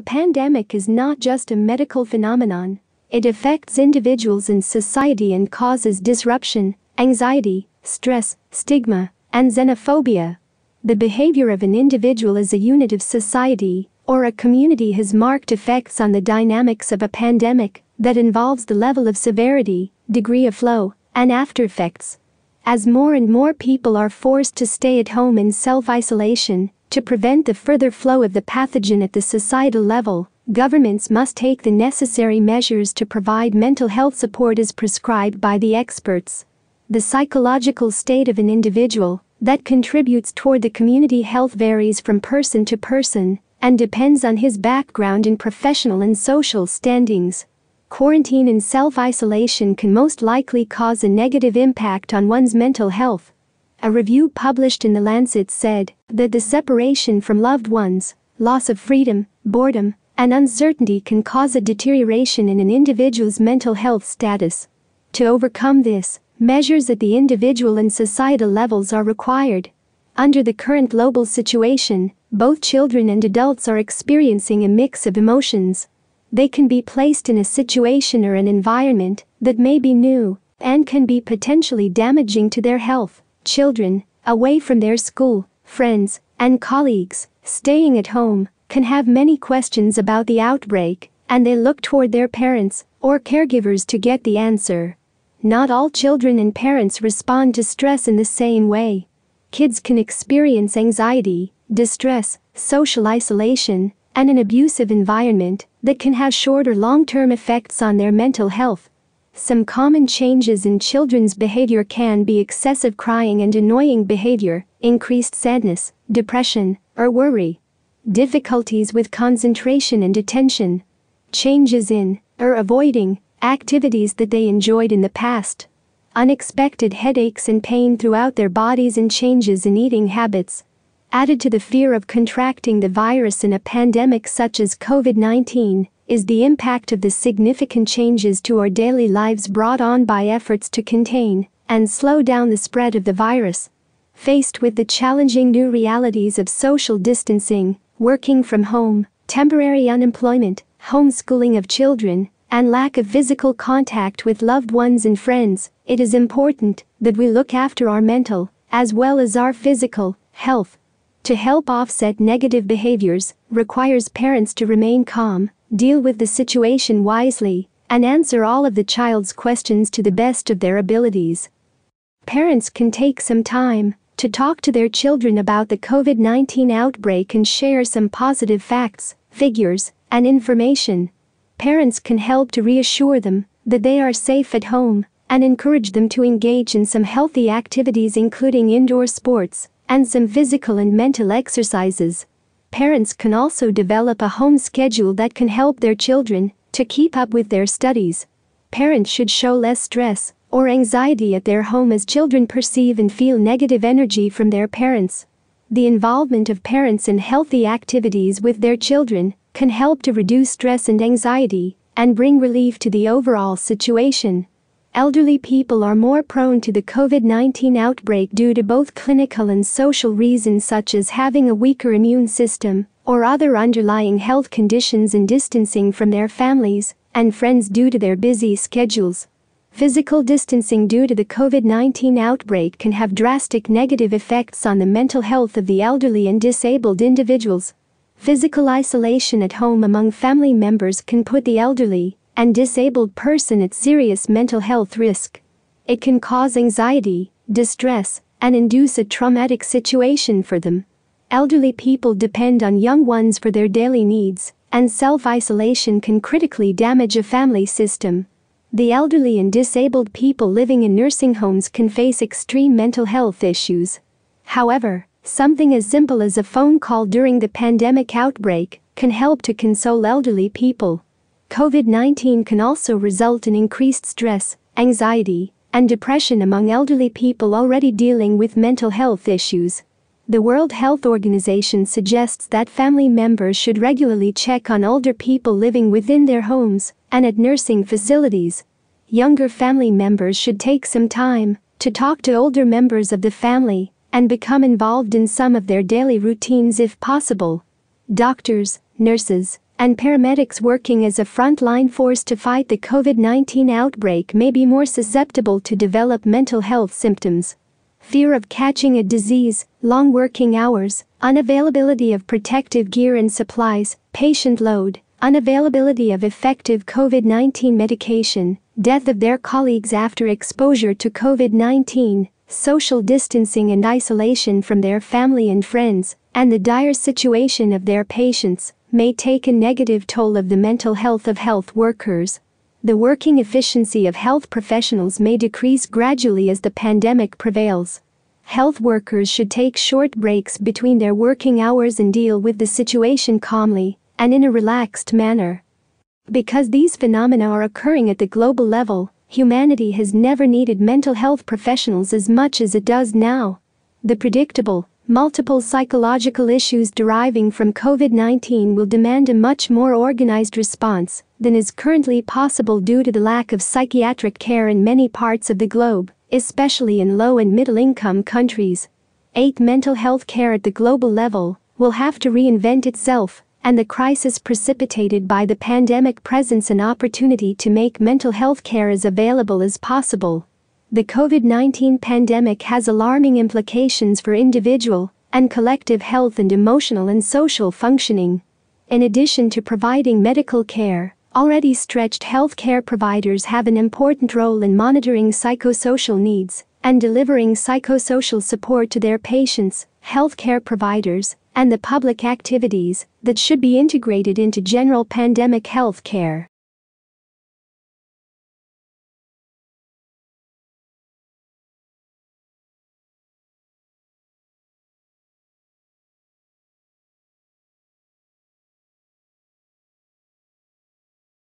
A pandemic is not just a medical phenomenon, it affects individuals and society and causes disruption, anxiety, stress, stigma, and xenophobia. The behavior of an individual as a unit of society or a community has marked effects on the dynamics of a pandemic that involves the level of severity, degree of flow, and after effects. As more and more people are forced to stay at home in self isolation, to prevent the further flow of the pathogen at the societal level, governments must take the necessary measures to provide mental health support as prescribed by the experts. The psychological state of an individual that contributes toward the community health varies from person to person and depends on his background in professional and social standings. Quarantine and self isolation can most likely cause a negative impact on one's mental health. A review published in The Lancet said that the separation from loved ones, loss of freedom, boredom, and uncertainty can cause a deterioration in an individual's mental health status. To overcome this, measures at the individual and societal levels are required. Under the current global situation, both children and adults are experiencing a mix of emotions. They can be placed in a situation or an environment that may be new and can be potentially damaging to their health children, away from their school, friends, and colleagues, staying at home, can have many questions about the outbreak, and they look toward their parents or caregivers to get the answer. Not all children and parents respond to stress in the same way. Kids can experience anxiety, distress, social isolation, and an abusive environment that can have short or long term effects on their mental health some common changes in children's behavior can be excessive crying and annoying behavior, increased sadness, depression, or worry. Difficulties with concentration and attention. Changes in, or avoiding, activities that they enjoyed in the past. Unexpected headaches and pain throughout their bodies and changes in eating habits. Added to the fear of contracting the virus in a pandemic such as COVID 19, is the impact of the significant changes to our daily lives brought on by efforts to contain and slow down the spread of the virus. Faced with the challenging new realities of social distancing, working from home, temporary unemployment, homeschooling of children, and lack of physical contact with loved ones and friends, it is important that we look after our mental, as well as our physical, health to help offset negative behaviors requires parents to remain calm, deal with the situation wisely, and answer all of the child's questions to the best of their abilities. Parents can take some time to talk to their children about the COVID 19 outbreak and share some positive facts, figures, and information. Parents can help to reassure them that they are safe at home and encourage them to engage in some healthy activities, including indoor sports and some physical and mental exercises. Parents can also develop a home schedule that can help their children to keep up with their studies. Parents should show less stress or anxiety at their home as children perceive and feel negative energy from their parents. The involvement of parents in healthy activities with their children can help to reduce stress and anxiety and bring relief to the overall situation elderly people are more prone to the COVID-19 outbreak due to both clinical and social reasons such as having a weaker immune system or other underlying health conditions and distancing from their families and friends due to their busy schedules. Physical distancing due to the COVID-19 outbreak can have drastic negative effects on the mental health of the elderly and disabled individuals. Physical isolation at home among family members can put the elderly and disabled person at serious mental health risk. It can cause anxiety, distress, and induce a traumatic situation for them. Elderly people depend on young ones for their daily needs, and self-isolation can critically damage a family system. The elderly and disabled people living in nursing homes can face extreme mental health issues. However, something as simple as a phone call during the pandemic outbreak can help to console elderly people. COVID-19 can also result in increased stress, anxiety, and depression among elderly people already dealing with mental health issues. The World Health Organization suggests that family members should regularly check on older people living within their homes and at nursing facilities. Younger family members should take some time to talk to older members of the family and become involved in some of their daily routines if possible. Doctors, nurses, and paramedics working as a frontline force to fight the COVID-19 outbreak may be more susceptible to develop mental health symptoms. Fear of catching a disease, long working hours, unavailability of protective gear and supplies, patient load, unavailability of effective COVID-19 medication, death of their colleagues after exposure to COVID-19, social distancing and isolation from their family and friends, and the dire situation of their patients may take a negative toll of the mental health of health workers. The working efficiency of health professionals may decrease gradually as the pandemic prevails. Health workers should take short breaks between their working hours and deal with the situation calmly and in a relaxed manner. Because these phenomena are occurring at the global level, humanity has never needed mental health professionals as much as it does now. The predictable, multiple psychological issues deriving from COVID-19 will demand a much more organized response than is currently possible due to the lack of psychiatric care in many parts of the globe, especially in low- and middle-income countries. 8. Mental health care at the global level will have to reinvent itself and the crisis precipitated by the pandemic presents an opportunity to make mental health care as available as possible the COVID-19 pandemic has alarming implications for individual and collective health and emotional and social functioning. In addition to providing medical care, already stretched healthcare providers have an important role in monitoring psychosocial needs and delivering psychosocial support to their patients, healthcare providers, and the public activities that should be integrated into general pandemic health care.